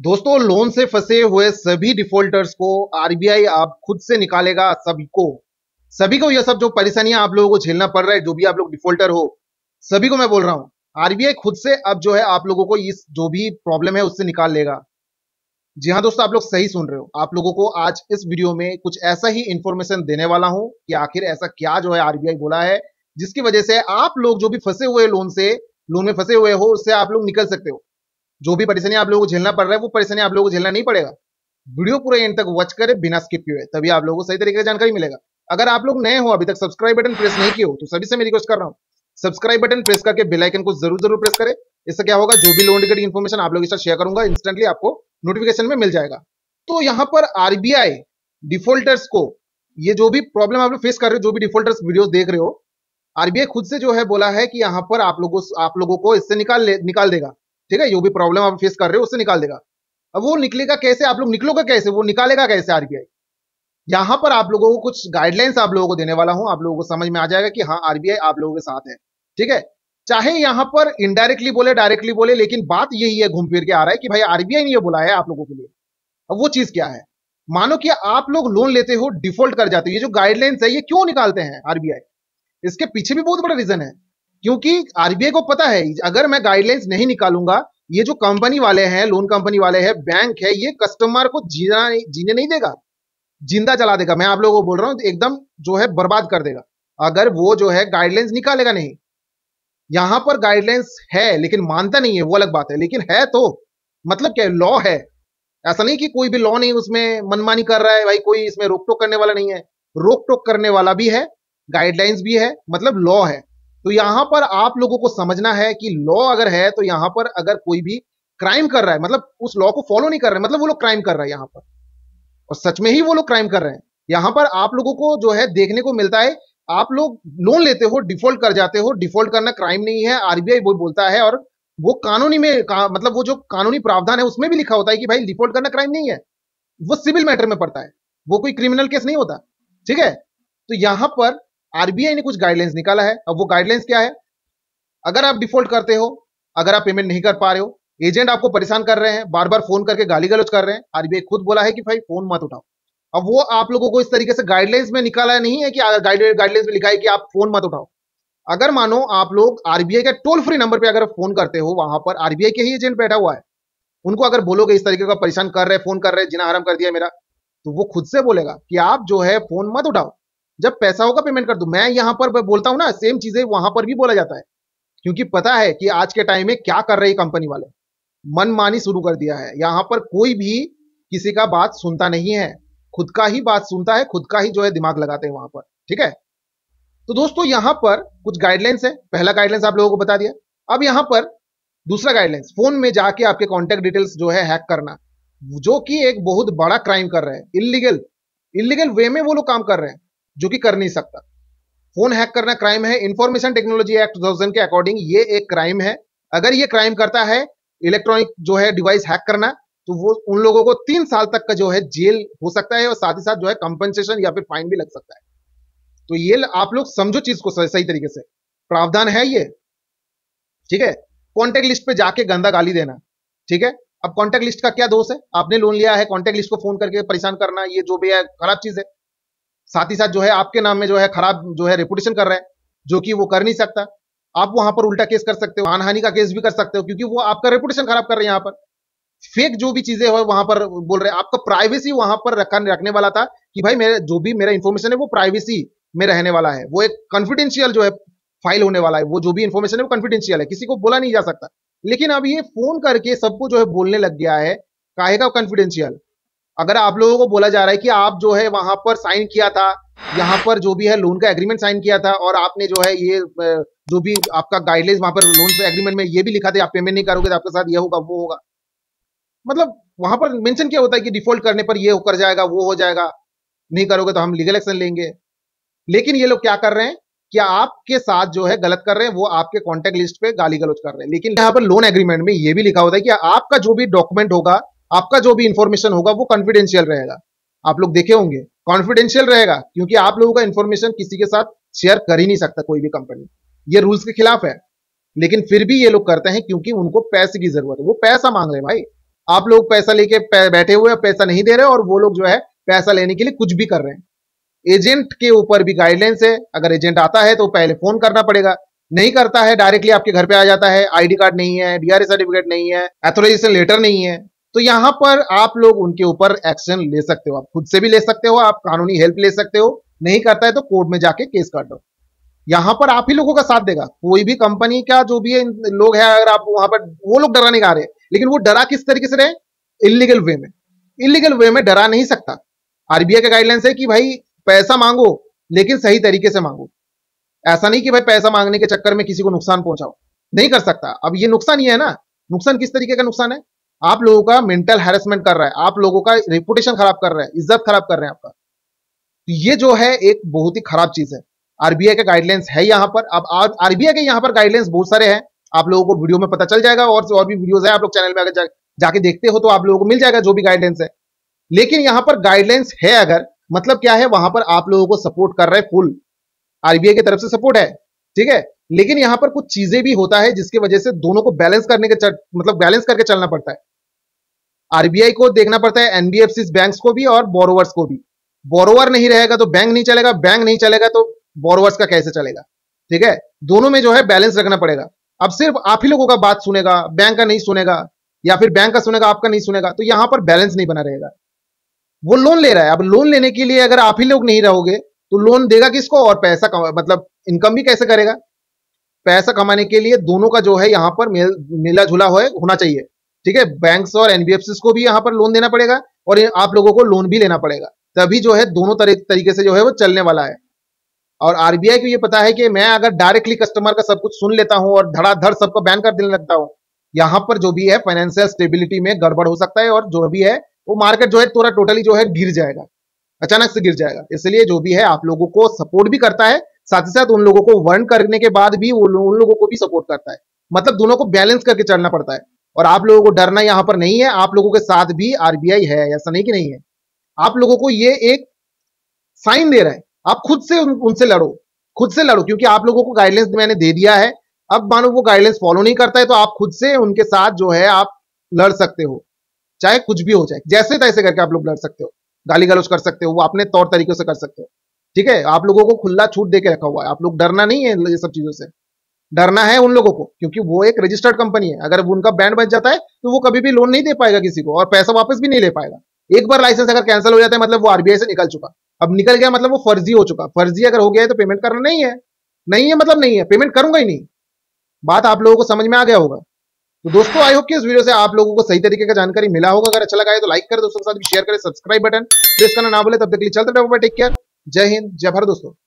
दोस्तों लोन से फंसे हुए सभी डिफॉल्टर्स को आरबीआई आप खुद से निकालेगा सबको सभी को यह सब जो परेशानियां आप लोगों को झेलना पड़ रहा है जो भी आप लोग डिफॉल्टर हो सभी को मैं बोल रहा हूं आरबीआई खुद से अब जो है आप लोगों को इस जो भी प्रॉब्लम है उससे निकाल लेगा जी हाँ दोस्तों आप लोग सही सुन रहे हो आप लोगों को आज इस वीडियो में कुछ ऐसा ही इन्फॉर्मेशन देने वाला हूं कि आखिर ऐसा क्या जो है आरबीआई बोला है जिसकी वजह से आप लोग जो भी फंसे हुए लोन से लोन में फंसे हुए हो उससे आप लोग निकल सकते हो जो भी परेशानी आप लोगों को झेलना पड़ रहा है वो परेशानी आप लोगों को झेलना नहीं पड़ेगा वीडियो पूरे एंड तक वॉच करें बिना स्किप किए तभी आप लोगों को सही तरीके से जानकारी मिलेगा अगर आप लोग नए हो अभी तक सब्सक्राइब बटन प्रेस नहीं किए हो तो सभी से मैं रिक्वेस्ट कर रहा हूँ सब्सक्राइब बटन प्रेस करके बेल आइकन को जरूर जरूर प्रेस करें इससे क्या होगा जो भी लोन रिलेटेड इन्फॉर्मेशन आप लोगों के साथ शेयर करूंगा इंस्टेंटली आपको नोटिफिकेशन में मिल जाएगा तो यहाँ पर आरबीआई डिफॉल्टर्स को ये जो भी प्रॉब्लम आप लोग फेस कर रहे हो जो भी डिफॉल्टर्स वीडियो देख रहे हो आरबीआई खुद से जो है बोला है कि यहाँ पर आप लोगों आप लोगों को इससे निकाल ले निकाल देगा ठीक है जो भी प्रॉब्लम आप फेस कर रहे हो उससे निकाल देगा अब वो निकलेगा कैसे आप लोग निकलोगे कैसे वो निकालेगा कैसे आरबीआई यहां पर आप लोगों को कुछ गाइडलाइंस आप लोगों को देने वाला हूं आप लोगों को समझ में आ जाएगा कि हाँ आरबीआई आप लोगों के साथ है ठीक है चाहे यहां पर इनडायरेक्टली बोले डायरेक्टली बोले लेकिन बात यही है घूम फिर के आ रहा है कि भाई आरबीआई ने यह बुलाया है आप लोगों के लिए अब वो चीज क्या है मानो कि आप लोग लोन लेते हो डिफॉल्ट कर जाते हो ये जो गाइडलाइंस है ये क्यों निकालते हैं आरबीआई इसके पीछे भी बहुत बड़ा रीजन है क्योंकि आरबीआई को पता है अगर मैं गाइडलाइंस नहीं निकालूंगा ये जो कंपनी वाले हैं लोन कंपनी वाले हैं बैंक है ये कस्टमर को जीना जीने नहीं देगा जिंदा चला देगा मैं आप लोगों को बोल रहा हूँ एकदम जो है बर्बाद कर देगा अगर वो जो है गाइडलाइंस निकालेगा नहीं यहां पर गाइडलाइंस है लेकिन मानता नहीं है वो अलग बात है लेकिन है तो मतलब क्या लॉ है ऐसा नहीं कि कोई भी लॉ नहीं उसमें मनमानी कर रहा है भाई कोई इसमें रोक टोक करने वाला नहीं है रोक टोक करने वाला भी है गाइडलाइंस भी है मतलब लॉ है तो यहां पर आप लोगों को समझना है कि लॉ अगर है तो यहां पर अगर कोई भी क्राइम कर रहा है मतलब उस लॉ को फॉलो नहीं कर रहा है मतलब वो लोग क्राइम कर रहा है यहां पर और सच में ही वो लोग क्राइम कर रहे हैं यहां पर आप लोगों को जो है देखने को मिलता है आप लोग लोन लेते हो डिफॉल्ट कर जाते हो डिफॉल्ट करना क्राइम नहीं है आरबीआई वो बोलता है और वो कानूनी में का, मतलब वो जो कानूनी प्रावधान है उसमें भी लिखा होता है कि भाई डिफॉल्ट करना क्राइम नहीं है वो सिविल मैटर में पड़ता है वो कोई क्रिमिनल केस नहीं होता ठीक है तो यहां पर आरबीआई ने कुछ गाइडलाइंस निकाला है अब वो गाइडलाइंस क्या है अगर आप डिफॉल्ट करते हो अगर आप पेमेंट नहीं कर पा रहे हो एजेंट आपको परेशान कर रहे हैं बार बार फोन करके गाली गलोच कर रहे हैं आरबीआई खुद बोला है कि भाई फोन मत उठाओ अब वो आप लोगों को इस तरीके से गाइडलाइंस में निकाला नहीं है कि गाइडलाइंस में लिखा है कि आप फोन मत उठाओ अगर मानो आप लोग आरबीआई का टोल फ्री नंबर पर अगर फोन करते हो वहां पर आरबीआई के ही एजेंट बैठा हुआ है उनको अगर बोलोगे इस तरीके का परेशान कर रहे हैं फोन कर रहे हैं जिना हराम कर दिया मेरा तो वो खुद से बोलेगा कि आप जो है फोन मत उठाओ जब पैसा होगा पेमेंट कर दू मैं यहाँ पर बोलता हूं ना सेम चीजें वहां पर भी बोला जाता है क्योंकि पता है कि आज के टाइम में क्या कर रही कंपनी वाले मनमानी शुरू कर दिया है यहाँ पर कोई भी किसी का बात सुनता नहीं है खुद का ही बात सुनता है खुद का ही जो है दिमाग लगाते हैं वहां पर ठीक है तो दोस्तों यहां पर कुछ गाइडलाइंस है पहला गाइडलाइंस आप लोगों को बता दिया अब यहां पर दूसरा गाइडलाइंस फोन में जाके आपके कॉन्टेक्ट डिटेल्स जो है हैक करना जो कि एक बहुत बड़ा क्राइम कर रहे हैं इलीगल इलीगल वे में वो लोग काम कर रहे हैं जो कि कर नहीं सकता फोन हैक करना क्राइम है इंफॉर्मेशन टेक्नोलॉजी एक्ट 2000 के अकॉर्डिंग ये एक क्राइम है अगर ये क्राइम करता है इलेक्ट्रॉनिक जो है डिवाइस हैक करना तो वो उन लोगों को तीन साल तक का जो है जेल हो सकता है और साथ ही साथ जो है कंपनसेशन या फिर फाइन भी लग सकता है तो ये आप लोग समझो चीज को सही तरीके से प्रावधान है ये ठीक है कॉन्टेक्ट लिस्ट पे जाके गंदा गाली देना ठीक है अब कॉन्टेक्ट लिस्ट का क्या दोष है आपने लोन लिया है कॉन्टेक्ट लिस्ट को फोन करके परेशान करना ये जो भी है खराब चीज है साथ ही साथ जो है आपके नाम में जो है खराब जो है रेपुटेशन कर रहे हैं जो कि वो कर नहीं सकता आप वहां पर उल्टा केस कर सकते हो मानहानि का केस भी कर सकते हो क्योंकि वो आपका रेपुटेशन खराब कर रहे हैं यहाँ पर फेक जो भी चीजें हो वहां पर बोल रहे हैं आपका प्राइवेसी वहां पर रखा रखने वाला था कि भाई मेरे जो भी मेरा इन्फॉर्मेशन है वो प्राइवेसी में रहने वाला है वो एक कॉन्फिडेंशियल जो है फाइल होने वाला है वो जो भी इन्फॉर्मेशन है वो कॉन्फिडेंशियल है किसी को बोला नहीं जा सकता लेकिन अब ये फोन करके सबको जो है बोलने लग गया है काहे का कॉन्फिडेंशियल अगर आप लोगों को बोला जा रहा है कि आप जो है वहां पर साइन किया था यहाँ पर जो भी है लोन का एग्रीमेंट साइन किया था और आपने जो है ये जो भी आपका गाइडलाइंस वहां पर लोन एग्रीमेंट में ये भी लिखा था आप पेमेंट नहीं करोगे तो आपके साथ ये होगा वो होगा मतलब वहां पर मेंशन क्या होता है कि डिफॉल्ट करने पर ये कर जाएगा वो हो जाएगा नहीं करोगे तो हम लीगल एक्शन लेंगे लेकिन ये लोग क्या कर रहे हैं कि आपके साथ जो है गलत कर रहे हैं वो आपके कॉन्टेक्ट लिस्ट पे गाली गलोच कर रहे हैं लेकिन यहाँ पर लोन एग्रीमेंट में ये भी लिखा होता है कि आपका जो भी डॉक्यूमेंट होगा आपका जो भी इंफॉर्मेशन होगा वो कॉन्फिडेंशियल रहेगा आप लोग देखे होंगे कॉन्फिडेंशियल रहेगा क्योंकि आप लोगों का इंफॉर्मेशन किसी के साथ शेयर कर ही नहीं सकता कोई भी कंपनी ये रूल्स के खिलाफ है लेकिन फिर भी ये लोग करते हैं क्योंकि उनको पैसे की जरूरत है वो पैसा मांग रहे भाई आप लोग पैसा लेके बैठे हुए पैसा नहीं दे रहे और वो लोग जो है पैसा लेने के लिए कुछ भी कर रहे हैं एजेंट के ऊपर भी गाइडलाइंस है अगर एजेंट आता है तो पहले फोन करना पड़ेगा नहीं करता है डायरेक्टली आपके घर पे आ जाता है आईडी कार्ड नहीं है डीआरए सर्टिफिकेट नहीं है एथोराइजेशन लेटर नहीं है तो यहां पर आप लोग उनके ऊपर एक्शन ले सकते हो आप खुद से भी ले सकते हो आप कानूनी हेल्प ले सकते हो नहीं करता है तो कोर्ट में जाके केस कर दो यहां पर आप ही लोगों का साथ देगा कोई भी कंपनी का जो भी है लोग है अगर आप वहां पर वो लोग डरा नहीं आ रहे लेकिन वो डरा किस तरीके से रहे इलीगल वे में इलीगल वे में डरा नहीं सकता आरबीआई का गाइडलाइंस है कि भाई पैसा मांगो लेकिन सही तरीके से मांगो ऐसा नहीं कि भाई पैसा मांगने के चक्कर में किसी को नुकसान पहुंचाओ नहीं कर सकता अब ये नुकसान ही है ना नुकसान किस तरीके का नुकसान है आप लोगों का मेंटल हैरेसमेंट कर रहा है आप लोगों का रेपुटेशन खराब कर रहा है इज्जत खराब कर रहे हैं आपका तो ये जो है एक बहुत ही खराब चीज है आरबीआई के गाइडलाइंस है यहाँ पर अब आरबीआई के यहाँ पर गाइडलाइंस बहुत सारे हैं आप लोगों को वीडियो में पता चल जाएगा और और भी वीडियोस है आप लोग चैनल में अगर जा, जाके देखते हो तो आप लोगों को मिल जाएगा जो भी गाइडलाइंस है लेकिन यहाँ पर गाइडलाइंस है अगर मतलब क्या है वहां पर आप लोगों को सपोर्ट कर रहे हैं फुल आरबीआई की तरफ से सपोर्ट है ठीक है लेकिन यहाँ पर कुछ चीजें भी होता है जिसकी वजह से दोनों को बैलेंस करने के मतलब बैलेंस करके चलना पड़ता है आरबीआई को देखना पड़ता है एनबीएफसी बैंक को भी और बोरोवर्स को भी बोरोवर नहीं रहेगा तो बैंक नहीं चलेगा बैंक नहीं चलेगा तो बोरोवर्स का कैसे चलेगा ठीक है दोनों में जो है बैलेंस रखना पड़ेगा अब सिर्फ आप ही लोगों का बात सुनेगा बैंक का नहीं सुनेगा या फिर बैंक का सुनेगा आपका नहीं सुनेगा तो यहां पर बैलेंस नहीं बना रहेगा वो लोन ले रहा है अब लोन लेने के लिए अगर आप ही लोग नहीं रहोगे तो लोन देगा किसको और पैसा मतलब इनकम भी कैसे करेगा पैसा कमाने के लिए दोनों का जो है यहाँ पर मेला जुला होना चाहिए ठीक है बैंक्स और एनबीएफसी को भी यहाँ पर लोन देना पड़ेगा और आप लोगों को लोन भी लेना पड़ेगा तभी जो है दोनों तरीके से जो है वो चलने वाला है और आरबीआई को ये पता है कि मैं अगर डायरेक्टली कस्टमर का सब कुछ सुन लेता हूँ और धड़ाधड़ सबको बैन कर देने लगता हूँ यहाँ पर जो भी है फाइनेंशियल स्टेबिलिटी में गड़बड़ हो सकता है और जो भी है वो मार्केट जो है थोड़ा टोटली जो है गिर जाएगा अचानक से गिर जाएगा इसलिए जो भी है आप लोगों को सपोर्ट भी करता है साथ ही साथ उन लोगों को वर्न करने के बाद भी उन लोगों को भी सपोर्ट करता है मतलब दोनों को बैलेंस करके चलना पड़ता है और आप लोगों को डरना यहाँ पर नहीं है आप लोगों के साथ भी आरबीआई है ऐसा नहीं कि नहीं है आप लोगों को ये एक साइन दे रहा है आप खुद से उन, उनसे लड़ो खुद से लड़ो क्योंकि आप लोगों को गाइडलाइंस मैंने दे दिया है अब मानो वो गाइडलाइंस फॉलो नहीं करता है तो आप खुद से उनके साथ जो है आप लड़ सकते हो चाहे कुछ भी हो जाए जैसे तैसे करके आप लोग लड़ सकते हो गाली गलोच कर सकते हो वो अपने तौर तरीके से कर सकते हो ठीक है आप लोगों को खुला छूट दे के रखा हुआ है आप लोग डरना नहीं है ये सब चीजों से डरना है उन लोगों को क्योंकि वो एक रजिस्टर्ड कंपनी है अगर उनका बैंड बच जाता है तो वो कभी भी लोन नहीं दे पाएगा किसी को और पैसा वापस भी नहीं ले पाएगा एक बार लाइसेंस अगर कैंसिल हो जाता है मतलब वो आरबीआई से निकल चुका अब निकल गया मतलब वो फर्जी हो चुका फर्जी अगर हो गया है तो पेमेंट करना नहीं है नहीं है मतलब नहीं है पेमेंट करूंगा ही नहीं बात आप लोगों को समझ में आ गया होगा तो दोस्तों आई होप कि इस वीडियो से आप लोगों को सही तरीके का जानकारी मिला होगा अगर अच्छा लगा है तो लाइक करें दोस्तों के साथ शेयर करें सब्सक्राइब बटन प्रेस करना ना बोले तब तक के लिए चलते टेक केयर जय हिंद जय भारत दोस्तों